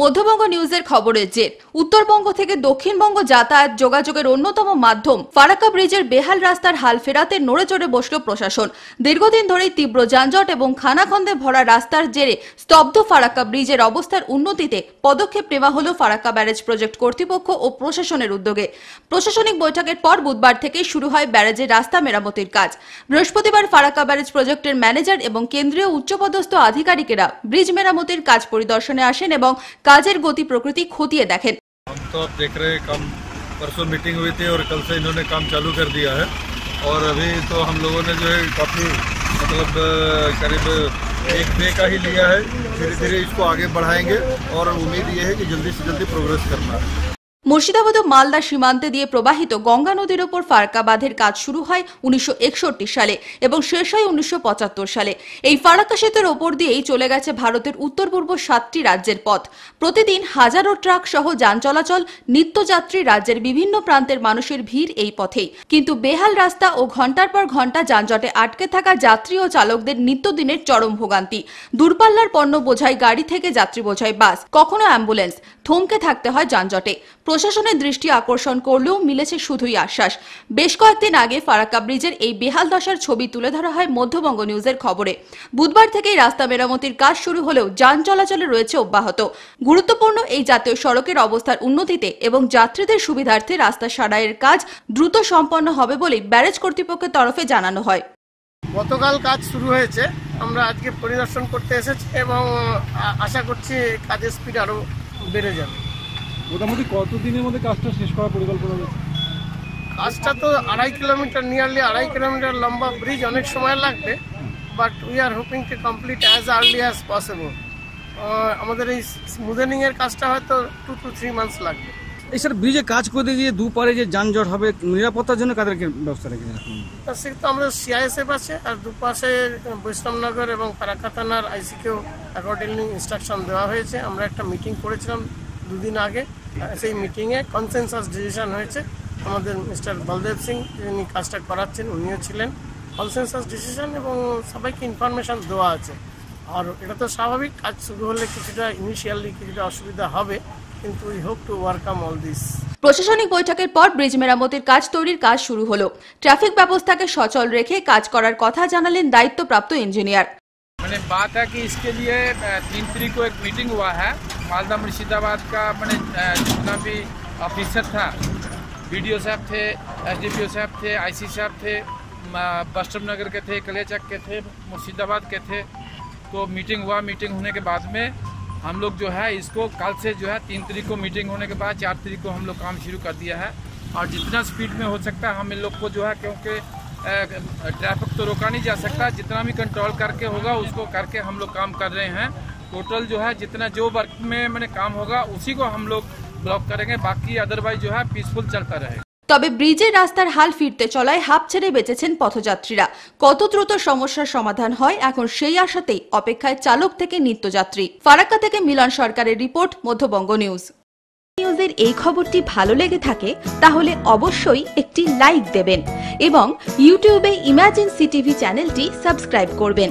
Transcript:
মধ্যবঙ্গ নিউজের খবরের জের উত্তরবঙ্গ থেকে দক্ষিণবঙ্গ যাতায়াত যোগাযোগের অন্যতম মাধ্যম ফারাক্কা ব্রিজের বেহাল রাস্তার হাল ফেরাতে নড়ে চড়ে বসল প্রশাসন দীর্ঘদিন ধরেই তীব্র যানজট এবং খানাখন্দে ভরা রাস্তার জেরে স্তব্ধ ফারাক্কা ব্রিজের অবস্থার উন্নতিতে পদক্ষেপ নেওয়া হল ফারাক্কা ব্যারেজ প্রজেক্ট কর্তৃপক্ষ ও প্রশাসনের উদ্যোগে প্রশাসনিক বৈঠকের পর বুধবার থেকে শুরু হয় ব্যারেজের রাস্তা মেরামতির কাজ বৃহস্পতিবার ফারাক্কা ব্যারেজ প্রজেক্টের ম্যানেজার এবং কেন্দ্রীয় উচ্চপদস্থ আধিকারিকেরা ব্রিজ মেরামতির কাজ পরিদর্শনে আসেন এবং गोती प्रकृति खोती है देखें हम तो आप देख रहे हैं कम परसों मीटिंग हुई थी और कल से इन्होंने काम चालू कर दिया है और अभी तो हम लोगों ने जो है काफ़ी मतलब करीब एक डे का ही लिया है धीरे धीरे इसको आगे बढ़ाएंगे और उम्मीद ये है कि जल्दी से जल्दी प्रोग्रेस करना है মুর্শিদাবাদ ও মালদা সীমান্তে দিয়ে প্রবাহিত গঙ্গা নদীর ওপর ফারাক্কা বাঁধের কাজ শুরু হয় উনিশশো সালে এবং শেষ হয় উনিশশো সালে এই ফারাক্কা সেতুর ওপর দিয়েই চলে গেছে ভারতের উত্তর পূর্ব সাতটি রাজ্যের পথ প্রতিদিন হাজারো ট্রাক সহ যান চলাচল নিত্যযাত্রী রাজ্যের বিভিন্ন প্রান্তের মানুষের ভিড় এই পথেই কিন্তু বেহাল রাস্তা ও ঘন্টার পর ঘন্টা যানজটে আটকে থাকা যাত্রী ও চালকদের নিত্যদিনের চরম ভোগান্তি দূরপাল্লার পণ্য বোঝায় গাড়ি থেকে যাত্রী বোঝায় বাস কখনো অ্যাম্বুলেন্স থমকে থাকতে হয় যানজটে প্রশাসনের দৃষ্টি আকর্ষণ করলেও মিলেছে শুধুই আশ্বাস বেশ কয়েকদিন আগে ফারাক্কা ব্রিজের এই বেহাল দশার ছবি তুলে ধরা হয় মধ্যবঙ্গ নিউজের খবরে বুধবার থেকে রাস্তা মেরামতির কাজ শুরু হলেও যান চলাচলে রয়েছে অব্যাহত গুরুত্বপূর্ণ এই জাতীয় সড়কের অবস্থার উন্নতিতে এবং যাত্রীদের সুবিধার্থে রাস্তা সারাইয়ের কাজ দ্রুত সম্পন্ন হবে বলে ব্যারেজ কর্তৃপক্ষের তরফে জানানো হয় গতকাল কাজ শুরু হয়েছে আমরা আজকে পরিদর্শন করতে এসেছি এবং আশা করছি কাজের স্পিড আরও বেড়ে যাবে মোটামুটি কতদিনের মধ্যে কাজটা শেষ করার পরিকল্পনা রয়েছে কাজটা তো আড়াই কিলোমিটার নিয়ারলি আড়াই কিলোমিটার লম্বা ব্রিজ অনেক সময় লাগবে but we are hoping to complete as early as possible আমাদের এই স্মুদেনিংয়ের কাজটা হয়তো টু টু থ্রি মান্থস লাগবে এই স্যার ব্রিজে কাজ করতে গিয়ে দুপারে যে যানজট হবে নিরাপত্তার জন্য কাদেরকে ব্যবস্থা রেখে তা সে তো আমাদের সিআইএসএফ আছে আর দুপাশে বৈষ্ণবনগর এবং ফারাক্কা থানার আইসিকেও অ্যাকর্ডিংলি ইনস্ট্রাকশন দেওয়া হয়েছে আমরা একটা মিটিং করেছিলাম দুদিন আগে সেই মিটিংয়ে কনসেনসাস ডিসিশন হয়েছে আমাদের মিস্টার বলদেব সিং যিনি কাজটা করাচ্ছেন উনিও ছিলেন কনসেনসাস ডিসিশন এবং সবাইকে ইনফরমেশান দেওয়া আছে আর এটা তো স্বাভাবিক কাজ শুরু হলে কিছুটা ইনিশিয়ালি কিছুটা অসুবিধা হবে কিন্তু we hope to overcome all this প্রশাসনিক বৈঠকের পর ব্রিজ মেরামতের কাজ তৈরির কাজ শুরু হলো ট্রাফিক ব্যবস্থাকে সচল রেখে কাজ করার কথা জানালেন দায়িত্বপ্রাপ্ত ইঞ্জিনিয়ার মানে বাত হ্যাঁ কি ইসকে লিয়ে তিন তারিখ কো এক মিটিং হুয়া হ্যাঁ मालदा मुर्शिदाबाद का अपने जितना भी ऑफिसर था बी साहब थे एस साहब थे आई साहब थे बस्टम नगर के थे कलेचक के थे मुर्शिदाबाद के थे तो मीटिंग हुआ मीटिंग होने के बाद में हम लोग जो है इसको कल से जो है तीन तरीक को मीटिंग होने के बाद चार तरीक को हम लोग काम शुरू कर दिया है और जितना स्पीड में हो सकता है हम इन लोग को जो है क्योंकि ट्रैफिक तो रोका नहीं जा सकता जितना भी कंट्रोल करके होगा उसको करके हम लोग काम कर रहे हैं टोटल जो है जितना जो वर्क में मैंने काम होगा उसी को हम लोग ब्लॉक करेंगे बाकी अदरवाइज जो है पीसफुल चलता रहेगा তবে ব্রিজের রাস্তার হাল ফিরতে চলায় হাফ ছেড়ে বেঁচেছেন পথযাত্রীরা কত দ্রুত সমস্যার সমাধান হয় এখন সেই আশাতেই অপেক্ষায় চালক থেকে নিত্যযাত্রী ফারাক্কা থেকে মিলন সরকারের রিপোর্ট মধ্যবঙ্গ নিউজ নিউজের এই খবরটি ভালো লেগে থাকে তাহলে অবশ্যই একটি লাইক দেবেন এবং ইউটিউবে ইমাজিন সিটিভি চ্যানেলটি সাবস্ক্রাইব করবেন